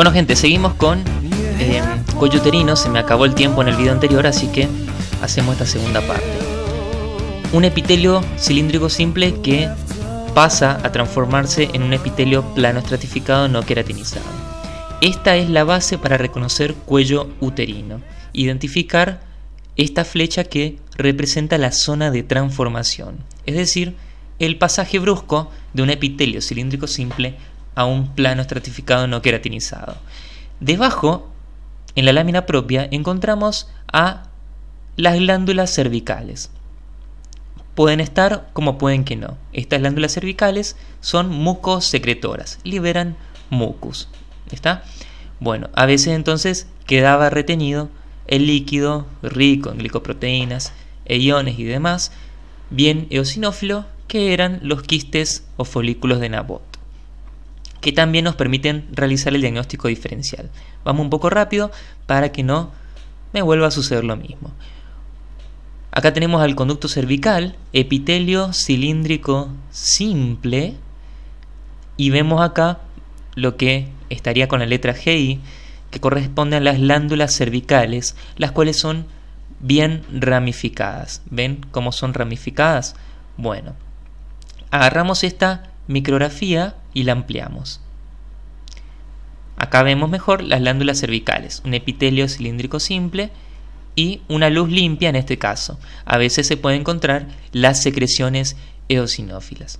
Bueno gente, seguimos con eh, cuello uterino, se me acabó el tiempo en el video anterior, así que hacemos esta segunda parte. Un epitelio cilíndrico simple que pasa a transformarse en un epitelio plano estratificado no queratinizado. Esta es la base para reconocer cuello uterino, identificar esta flecha que representa la zona de transformación, es decir, el pasaje brusco de un epitelio cilíndrico simple a un plano estratificado no queratinizado. Debajo, en la lámina propia, encontramos a las glándulas cervicales. Pueden estar como pueden que no. Estas glándulas cervicales son mucosecretoras, liberan mucus. ¿Está? Bueno, a veces entonces quedaba retenido el líquido rico en glicoproteínas, iones y demás, bien eosinófilo, que eran los quistes o folículos de Nabot que también nos permiten realizar el diagnóstico diferencial. Vamos un poco rápido para que no me vuelva a suceder lo mismo. Acá tenemos al conducto cervical, epitelio cilíndrico simple, y vemos acá lo que estaría con la letra GI, que corresponde a las glándulas cervicales, las cuales son bien ramificadas. ¿Ven cómo son ramificadas? Bueno, agarramos esta micrografía y la ampliamos. Acá vemos mejor las glándulas cervicales, un epitelio cilíndrico simple y una luz limpia en este caso. A veces se pueden encontrar las secreciones eosinófilas.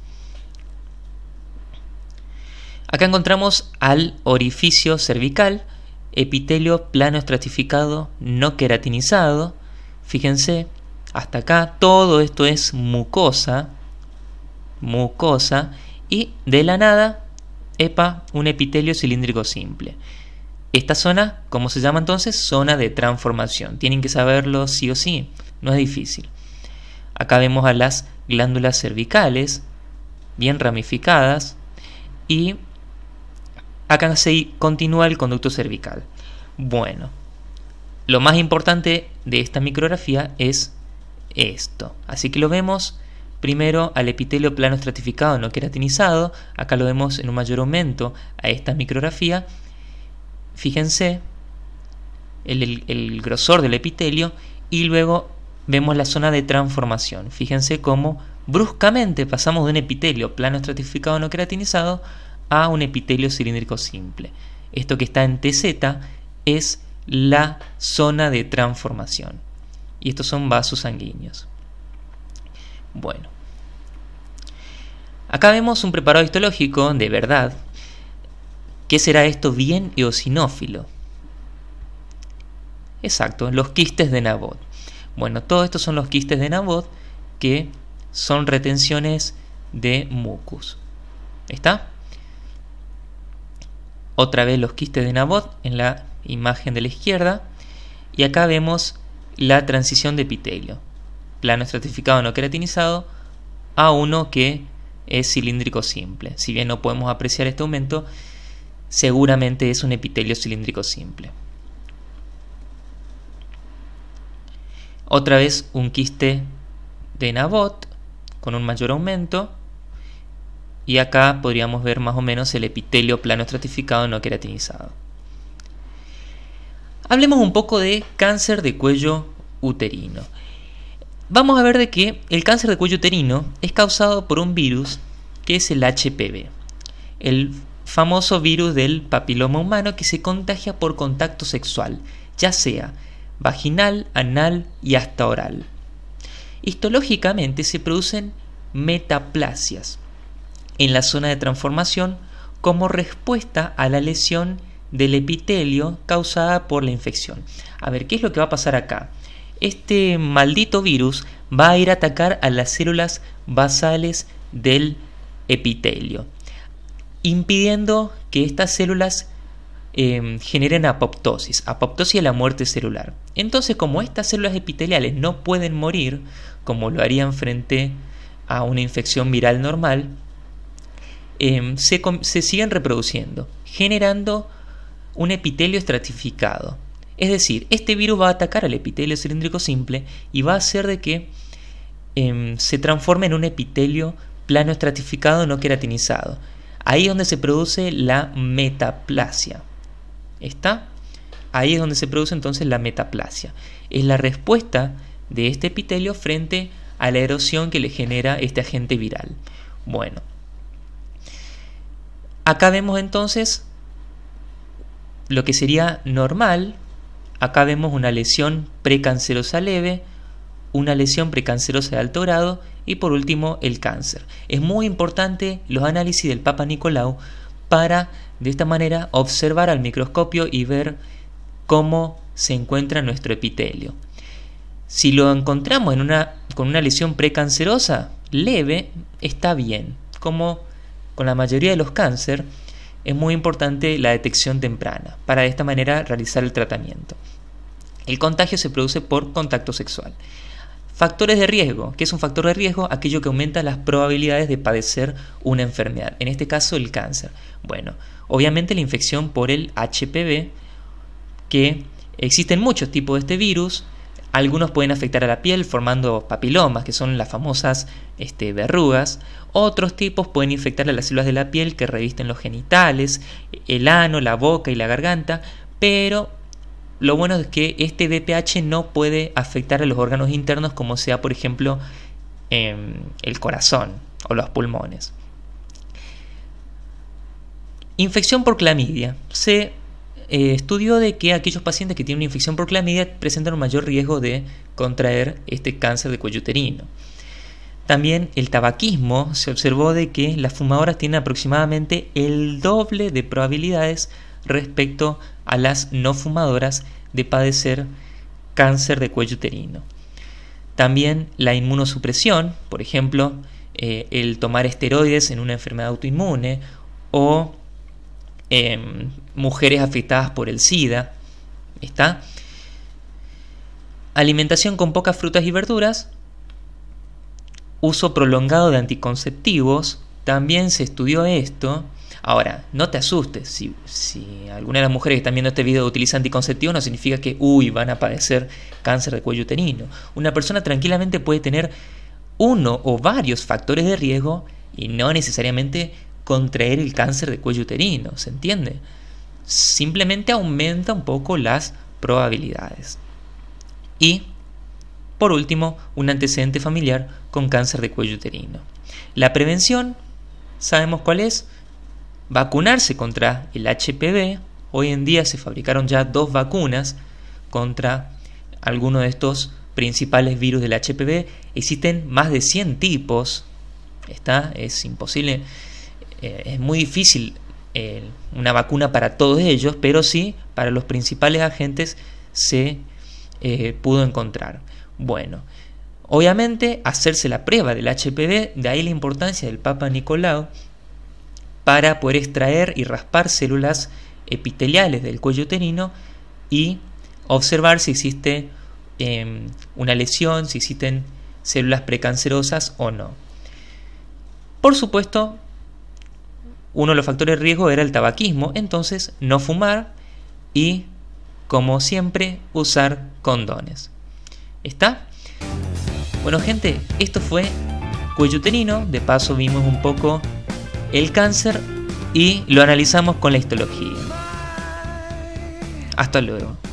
Acá encontramos al orificio cervical, epitelio plano estratificado no queratinizado. Fíjense, hasta acá todo esto es mucosa, mucosa y de la nada, epa, un epitelio cilíndrico simple. Esta zona, ¿cómo se llama entonces? Zona de transformación. Tienen que saberlo sí o sí, no es difícil. Acá vemos a las glándulas cervicales, bien ramificadas, y acá se continúa el conducto cervical. Bueno, lo más importante de esta micrografía es esto. Así que lo vemos primero al epitelio plano estratificado no queratinizado, acá lo vemos en un mayor aumento a esta micrografía, fíjense el, grosor del epitelio y luego vemos la zona de transformación, fíjense cómo bruscamente pasamos de un epitelio plano estratificado no queratinizado a un epitelio cilíndrico simple. Esto que está en TZ es la zona de transformación. Y estos son vasos sanguíneos. Bueno. Acá vemos un preparado histológico de verdad. ¿Qué será esto bien eosinófilo? Exacto, los quistes de Nabot. Bueno, todos estos son los quistes de Nabot que son retenciones de mucus. ¿Está? Otra vez los quistes de Nabot en la imagen de la izquierda. Y acá vemos la transición de epitelio plano estratificado no queratinizado a uno que es cilíndrico simple. Si bien no podemos apreciar este aumento, seguramente es un epitelio cilíndrico simple. Otra vez un quiste de Nabot con un mayor aumento. Y acá podríamos ver más o menos el epitelio plano estratificado no queratinizado. Hablemos un poco de cáncer de cuello uterino. Vamos a ver de que el cáncer de cuello uterino es causado por un virus que es el HPV, el famoso virus del papiloma humano que se contagia por contacto sexual, ya sea vaginal, anal y hasta oral. Histológicamente se producen metaplasias en la zona de transformación como respuesta a la lesión del epitelio causada por la infección. A ver, ¿qué es lo que va a pasar acá? este maldito virus va a ir a atacar a las células basales del epitelio, impidiendo que estas células em, generen apoptosis, apoptosis es la muerte celular. Entonces, como estas células epiteliales no pueden morir, como lo harían frente a una infección viral normal, em, se siguen reproduciendo, generando un epitelio estratificado. Es decir, este virus va a atacar al epitelio cilíndrico simple y va a hacer de que em, se transforme en un epitelio plano estratificado no queratinizado. Ahí es donde se produce la metaplasia. ¿Está? Ahí es donde se produce entonces la metaplasia. Es la respuesta de este epitelio frente a la erosión que le genera este agente viral. Bueno, acá vemos entonces lo que sería normal Acá vemos una lesión precancerosa leve, una lesión precancerosa de alto grado y por último el cáncer. Es muy importante los análisis del Papa Nicolau para de esta manera observar al microscopio y ver cómo se encuentra nuestro epitelio. Si lo encontramos con una lesión precancerosa leve, está bien. Como con la mayoría de los cánceres es muy importante la detección temprana para de esta manera realizar el tratamiento. El contagio se produce por contacto sexual. Factores de riesgo. ¿Qué es un factor de riesgo? Aquello que aumenta las probabilidades de padecer una enfermedad, en este caso el cáncer. Bueno, obviamente la infección por el HPV, que existen muchos tipos de este virus, algunos pueden afectar a la piel formando papilomas, que son las famosas este, verrugas. Otros tipos pueden infectar a las células de la piel que revisten los genitales, el ano, la boca y la garganta. Pero lo bueno es que este DPH no puede afectar a los órganos internos como sea, por ejemplo, em, el corazón o los pulmones. Infección por clamidia. Se eh, estudió de que aquellos pacientes que tienen una infección por clamidia presentan un mayor riesgo de contraer este cáncer de cuello uterino. También el tabaquismo se observó de que las fumadoras tienen aproximadamente el doble de probabilidades respecto a las no fumadoras de padecer cáncer de cuello uterino. También la inmunosupresión, por ejemplo, eh, el tomar esteroides en una enfermedad autoinmune o em, mujeres afectadas por el SIDA. ¿Está? Alimentación con pocas frutas y verduras. Uso prolongado de anticonceptivos. También se estudió esto. Ahora, no te asustes, si, alguna de las mujeres que están viendo este video utiliza anticonceptivo, no significa que, uy, van a padecer cáncer de cuello uterino. Una persona tranquilamente puede tener uno o varios factores de riesgo y no necesariamente contraer el cáncer de cuello uterino, ¿se entiende? Simplemente aumenta un poco las probabilidades. Y, por último, un antecedente familiar con cáncer de cuello uterino. La prevención, ¿sabemos cuál es? vacunarse contra el HPV. Hoy en día se fabricaron ya dos vacunas contra alguno de estos principales virus del HPV. Existen más de 100 tipos. Está, es imposible, eh, es muy difícil eh, una vacuna para todos ellos, pero sí para los principales agentes se eh, pudo encontrar. Bueno, obviamente hacerse la prueba del HPV, de ahí la importancia del Papa Nicolau, para poder extraer y raspar células epiteliales del cuello uterino y observar si existe em, una lesión, si existen células precancerosas o no. Por supuesto, uno de los factores de riesgo era el tabaquismo, entonces no fumar y, como siempre, usar condones. ¿Está? Bueno gente, esto fue Cuello Uterino, de paso vimos un poco el cáncer y lo analizamos con la histología. Hasta luego.